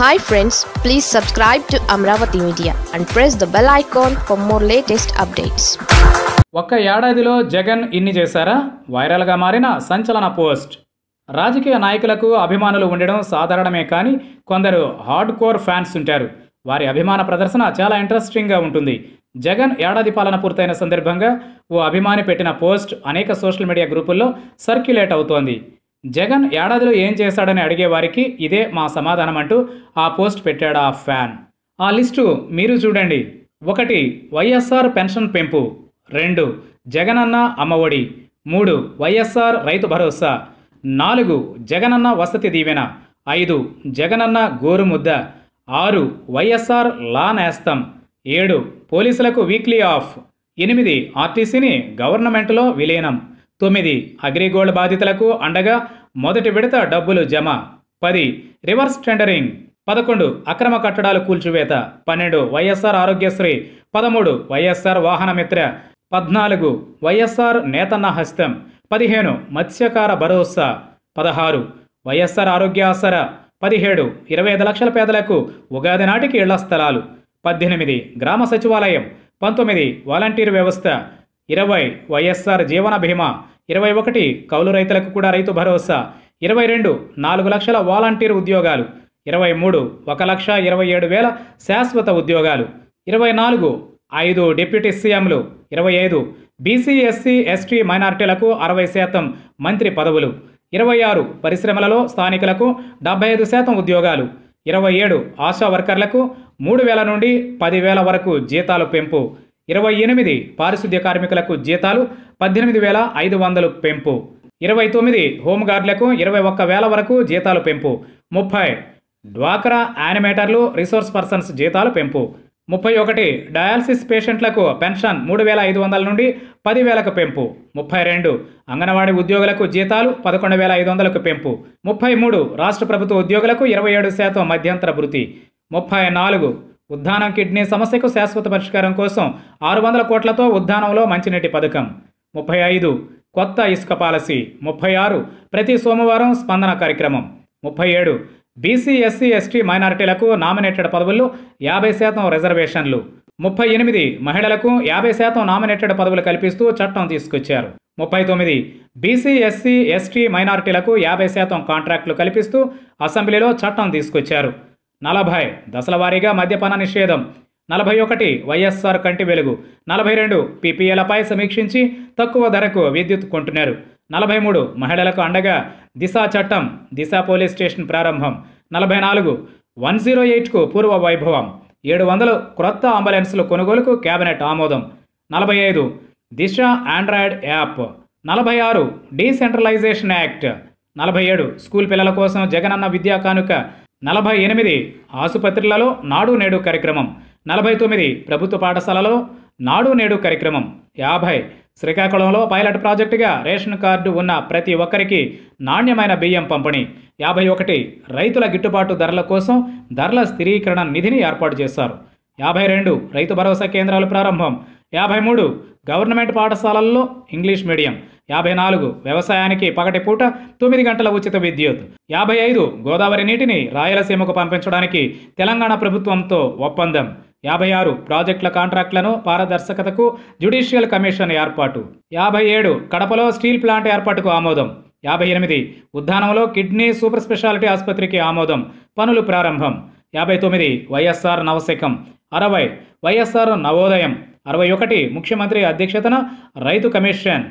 hi friends please subscribe to Amaravati media and press the bell icon for more latest updates ఒక్క ఏడాదిలో జగన్ ఇన్ని చేశారా వైరల్గా మారిన సంచలన పోస్ట్ రాజకీయ నాయకులకు అభిమానులు ఉండడం సాధారణమే కానీ కొందరు హార్డ్ కోర్ ఫ్యాన్స్ ఉంటారు వారి అభిమాన ప్రదర్శన చాలా ఇంట్రెస్టింగ్గా ఉంటుంది జగన్ ఏడాది పాలన పూర్తయిన సందర్భంగా ఓ అభిమాని పెట్టిన పోస్ట్ అనేక సోషల్ మీడియా గ్రూపుల్లో సర్క్యులేట్ అవుతోంది జగన్ ఏడాదిలో ఏం చేశాడని అడిగే వారికి ఇదే మా సమాధానం అంటూ ఆ పోస్ట్ పెట్టాడు ఆ ఫ్యాన్ ఆ లిస్టు మీరు చూడండి ఒకటి వైఎస్ఆర్ పెన్షన్ పెంపు రెండు జగనన్న అమ్మఒడి మూడు వైఎస్ఆర్ రైతు భరోసా నాలుగు జగనన్న వసతి దీవెన ఐదు జగనన్న గోరుముద్ద ఆరు వైఎస్ఆర్ లా నేస్తం ఏడు పోలీసులకు వీక్లీ ఆఫ్ ఎనిమిది ఆర్టీసీని గవర్నమెంట్లో విలీనం తొమ్మిది అగ్రిగోల్డ్ బాధితులకు అండగా మొదటి విడత డబ్బులు జమ పది రివర్స్ టెండరింగ్ పదకొండు అక్రమ కట్టడాలు కూల్చివేత పన్నెండు వైఎస్ఆర్ ఆరోగ్యశ్రీ పదమూడు వైఎస్ఆర్ వాహనమిత్ర పద్నాలుగు వైఎస్ఆర్ నేతన్న హస్తం పదిహేను మత్స్యకార భరోసా పదహారు వైఎస్ఆర్ ఆరోగ్యాసర పదిహేడు ఇరవై ఐదు లక్షల పేదలకు ఉగాది నాటికి ఇళ్ల స్థలాలు పద్దెనిమిది గ్రామ సచివాలయం పంతొమ్మిది వాలంటీర్ వ్యవస్థ ఇరవై వైఎస్ఆర్ జీవన బీమా ఇరవై ఒకటి కౌలు రైతులకు కూడా రైతు భరోసా ఇరవై రెండు నాలుగు లక్షల వాలంటీర్ ఉద్యోగాలు ఇరవై మూడు ఒక లక్ష ఇరవై ఏడు వేల శాశ్వత ఉద్యోగాలు ఇరవై నాలుగు ఐదు డిప్యూటీ సీఎంలు ఇరవై ఐదు బీసీ ఎస్సీ ఎస్టీ మైనార్టీలకు అరవై శాతం మంత్రి పదవులు ఇరవై ఆరు పరిశ్రమలలో స్థానికులకు డెబ్బై ఐదు శాతం ఉద్యోగాలు ఇరవై ఏడు ఆశా వర్కర్లకు మూడు వేల నుండి పదివేల వరకు జీతాలు పెంపు ఇరవై ఎనిమిది పారిశుద్ధ్య కార్మికులకు జీతాలు పద్దెనిమిది వేల ఐదు వందలు పెంపు ఇరవై తొమ్మిది హోంగార్డులకు ఇరవై ఒక్క వేల వరకు జీతాలు పెంపు ముప్పై డ్వాక్రా యానిమేటర్లు రిసోర్స్ పర్సన్స్ జీతాలు పెంపు ముప్పై ఒకటి డయాలసిస్ పేషెంట్లకు పెన్షన్ మూడు వేల ఐదు వందల నుండి పదివేలకు పెంపు ముప్పై రెండు అంగన్వాడీ ఉద్యోగులకు జీతాలు పదకొండు వేల ఐదు వందలకు పెంపు ముప్పై మూడు రాష్ట్ర ప్రభుత్వ ఉద్యోగులకు ఇరవై ఏడు శాతం మధ్యంతర భృతి ముప్పై నాలుగు ఉద్దానం కిడ్నీ సమస్యకు శాశ్వత పరిష్కారం కోసం ఆరు వందల కోట్లతో ఉద్దానంలో మంచినీటి పథకం ముప్పై ఐదు కొత్త ఇసుక పాలసీ ముప్పై ఆరు ప్రతి సోమవారం స్పందన కార్యక్రమం ముప్పై ఏడు బీసీ ఎస్సీ ఎస్టీ మైనారిటీలకు నామినేటెడ్ పదవులు యాభై శాతం రిజర్వేషన్లు ముప్పై ఎనిమిది మహిళలకు యాభై శాతం నామినేటెడ్ పదవులు కల్పిస్తూ చట్టం తీసుకొచ్చారు ముప్పై తొమ్మిది బీసీ ఎస్సీ ఎస్టీ మైనారిటీలకు యాభై శాతం కాంట్రాక్టులు కల్పిస్తూ అసెంబ్లీలో చట్టం తీసుకొచ్చారు నలభై దశలవారీగా మద్యపాన నిషేధం నలభై ఒకటి వైఎస్ఆర్ కంటి వెలుగు నలభై రెండు పీపీఎలపై సమీక్షించి తక్కువ ధరకు విద్యుత్ కొంటున్నారు నలభై మూడు మహిళలకు అండగా దిశ చట్టం దిశ పోలీస్ స్టేషన్ ప్రారంభం నలభై నాలుగు వన్ జీరో ఎయిట్కు పూర్వ వైభవం ఏడు వందలు క్రొత్త అంబులెన్స్ల కొనుగోలుకు కేబినెట్ ఆమోదం నలభై ఐదు దిశ ఆండ్రాయిడ్ యాప్ నలభై ఆరు డీసెంట్రలైజేషన్ యాక్ట్ నలభై ఏడు స్కూల్ పిల్లల కోసం జగనన్న విద్యా కానుక నలభై ఎనిమిది ఆసుపత్రులలో నాడు నేడు కార్యక్రమం నలభై తొమ్మిది ప్రభుత్వ పాఠశాలలో నాడు నేడు కార్యక్రమం యాభై శ్రీకాకుళంలో పైలట్ ప్రాజెక్టుగా రేషన్ కార్డు ఉన్న ప్రతి ఒక్కరికి నాణ్యమైన బియ్యం పంపిణీ యాభై ఒకటి రైతుల గిట్టుబాటు ధరల కోసం ధరల స్థిరీకరణ నిధిని ఏర్పాటు చేశారు యాభై రెండు రైతు భరోసా కేంద్రాలు ప్రారంభం యాభై మూడు గవర్నమెంట్ పాఠశాలల్లో ఇంగ్లీష్ మీడియం యాభై నాలుగు వ్యవసాయానికి పగటి పూట తొమ్మిది గంటల ఉచిత విద్యుత్ యాభై ఐదు గోదావరి నీటిని రాయలసీమకు పంపించడానికి తెలంగాణ ప్రభుత్వంతో ఒప్పందం యాభై ఆరు ప్రాజెక్టుల కాంట్రాక్టులను పారదర్శకతకు జ్యుడిషియల్ కమిషన్ ఏర్పాటు యాభై ఏడు కడపలో స్టీల్ ప్లాంట్ ఏర్పాటుకు ఆమోదం యాభై ఎనిమిది ఉద్దానంలో కిడ్నీ సూపర్ స్పెషాలిటీ ఆసుపత్రికి ఆమోదం పనులు ప్రారంభం యాభై తొమ్మిది వైఎస్ఆర్ నవశకం అరవై వైఎస్ఆర్ నవోదయం అరవై ఒకటి ముఖ్యమంత్రి అధ్యక్షతన రైతు కమిషన్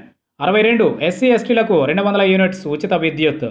అరవై రెండు ఎస్సీ ఎస్టీలకు రెండు వందల యూనిట్స్ ఉచిత విద్యుత్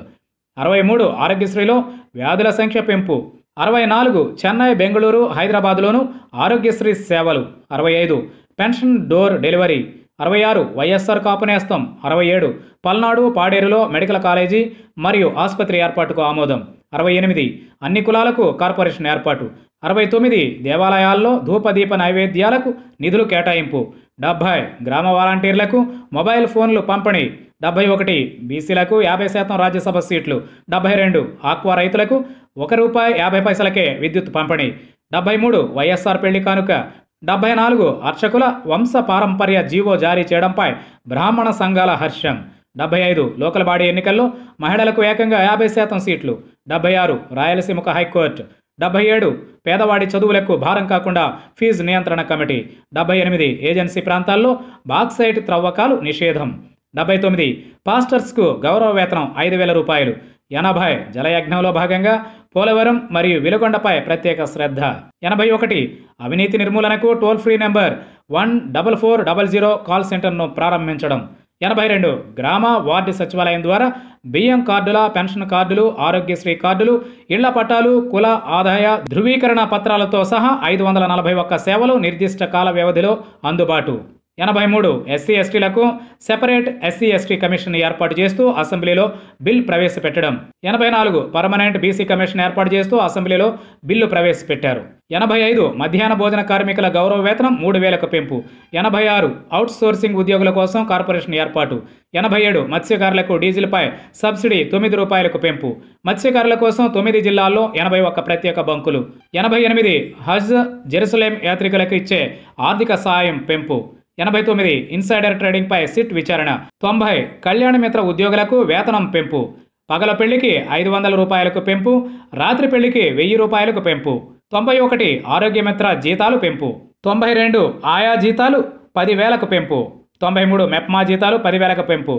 అరవై మూడు ఆరోగ్యశ్రీలో వ్యాధుల సంఖ్య పెంపు అరవై నాలుగు చెన్నై బెంగళూరు హైదరాబాద్లోను ఆరోగ్యశ్రీ సేవలు అరవై ఐదు పెన్షన్ డోర్ డెలివరీ అరవై ఆరు వైఎస్ఆర్ కాపునేస్తం అరవై ఏడు పల్నాడు పాడేరులో మెడికల్ కాలేజీ మరియు ఆసుపత్రి ఏర్పాటుకు ఆమోదం అరవై ఎనిమిది అన్ని కులాలకు కార్పొరేషన్ ఏర్పాటు అరవై తొమ్మిది దేవాలయాల్లో ధూపదీప నైవేద్యాలకు నిధులు కేటాయింపు డెబ్భై గ్రామ వాలంటీర్లకు మొబైల్ ఫోన్లు పంపిణీ డెబ్బై ఒకటి బీసీలకు యాభై శాతం రాజ్యసభ సీట్లు డెబ్బై రెండు ఆక్వా రైతులకు ఒక రూపాయి యాభై పైసలకే విద్యుత్ పంపిణీ డెబ్బై మూడు వైఎస్ఆర్ పెళ్లి కానుక డెబ్బై నాలుగు అర్చకుల వంశ పారంపర్య జీవో జారీ చేయడంపై బ్రాహ్మణ సంఘాల హర్షం డెబ్బై ఐదు లోకల్ బాడీ ఎన్నికల్లో మహిళలకు ఏకంగా యాభై శాతం సీట్లు డెబ్బై ఆరు రాయలసీమకు హైకోర్టు డెబ్బై ఏడు పేదవాడి చదువులకు భారం కాకుండా ఫీజు నియంత్రణ కమిటీ డెబ్బై ఎనిమిది ఏజెన్సీ ప్రాంతాల్లో బాక్సైట్ త్రవ్వకాలు నిషేధం డెబ్బై తొమ్మిది పాస్టర్స్కు గౌరవ వేతనం ఐదు వేల రూపాయలు ఎనభై జలయజ్ఞంలో భాగంగా పోలవరం మరియు విలుగొండపై ప్రత్యేక శ్రద్ధ ఎనభై ఒకటి అవినీతి నిర్మూలనకు toll free number one double four double zero call సెంటర్ను ప్రారంభించడం ఎనభై రెండు గ్రామ వార్డు సచివాలయం ద్వారా బియ్యం కార్డుల పెన్షన్ కార్డులు ఆరోగ్యశ్రీ కార్డులు ఇళ్ల పట్టాలు కుల ఆదాయ ధృవీకరణ పత్రాలతో సహా ఐదు వందల నలభై ఒక్క సేవలు నిర్దిష్ట కాల వ్యవధిలో అందుబాటు ఎనభై మూడు ఎస్సీ ఎస్టీలకు సెపరేట్ ఎస్సీ ఎస్టీ కమిషన్ ఏర్పాటు చేస్తూ అసెంబ్లీలో బిల్ ప్రవేశపెట్టడం ఎనభై నాలుగు పర్మనెంట్ బీసీ కమిషన్ ఏర్పాటు చేస్తూ అసెంబ్లీలో బిల్లు ప్రవేశపెట్టారు ఎనభై ఐదు మధ్యాహ్న భోజన కార్మికుల గౌరవ వేతనం మూడు వేలకు పెంపు ఎనభై ఆరు అవుట్సోర్సింగ్ ఉద్యోగుల కోసం కార్పొరేషన్ ఏర్పాటు ఎనభై ఏడు మత్స్యకారులకు డీజిల్పై సబ్సిడీ తొమ్మిది రూపాయలకు పెంపు మత్స్యకారుల కోసం తొమ్మిది జిల్లాల్లో ఎనభై ఒక్క ప్రత్యేక బంకులు ఎనభై ఎనిమిది హజ్ జెరూసలేం యాత్రికులకు ఇచ్చే ఆర్థిక సహాయం పెంపు ఎనభై తొమ్మిది ఇన్సైడర్ ట్రేడింగ్పై సిట్ విచారణ తొంభై కళ్యాణ మిత్ర ఉద్యోగులకు వేతనం పెంపు పగల పెళ్లికి ఐదు వందల రూపాయలకు పెంపు రాత్రి పెళ్లికి వెయ్యి రూపాయలకు పెంపు తొంభై ఒకటి ఆరోగ్యమిత్ర జీతాలు పెంపు తొంభై రెండు ఆయా జీతాలు పదివేలకు పెంపు తొంభై మూడు మెప్మా జీతాలు పదివేలకు పెంపు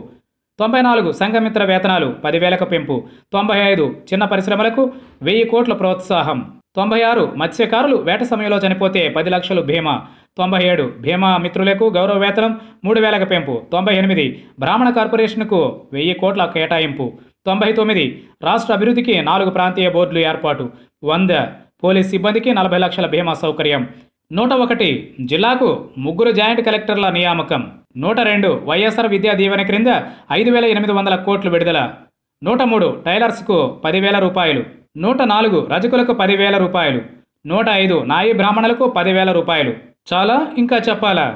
తొంభై నాలుగు సంఘమిత్ర వేతనాలు పదివేలకు పెంపు తొంభై ఐదు చిన్న పరిశ్రమలకు వెయ్యి కోట్ల ప్రోత్సాహం తొంభై ఆరు మత్స్యకారులు వేట సమయంలో చనిపోతే పది లక్షలు భీమా తొంభై ఏడు భీమా మిత్రులకు గౌరవ వేతనం మూడు వేలకు పెంపు తొంభై ఎనిమిది బ్రాహ్మణ కార్పొరేషన్కు వెయ్యి కోట్ల కేటాయింపు తొంభై తొమ్మిది రాష్ట్ర అభివృద్ధికి నాలుగు ప్రాంతీయ బోర్డులు ఏర్పాటు వంద పోలీస్ సిబ్బందికి నలభై లక్షల భీమా సౌకర్యం నూట ఒకటి జిల్లాకు ముగ్గురు జాయింట్ కలెక్టర్ల నియామకం నూట రెండు వైఎస్ఆర్ విద్యా దీవెన క్రింద ఐదు వేల ఎనిమిది వందల కోట్లు విడుదల నూట మూడు టైలర్స్కు పదివేల రూపాయలు నూట నాలుగు రజకులకు పదివేల రూపాయలు నూట ఐదు నాయి బ్రాహ్మణులకు పదివేల రూపాయలు చాలా ఇంకా చెప్పాలా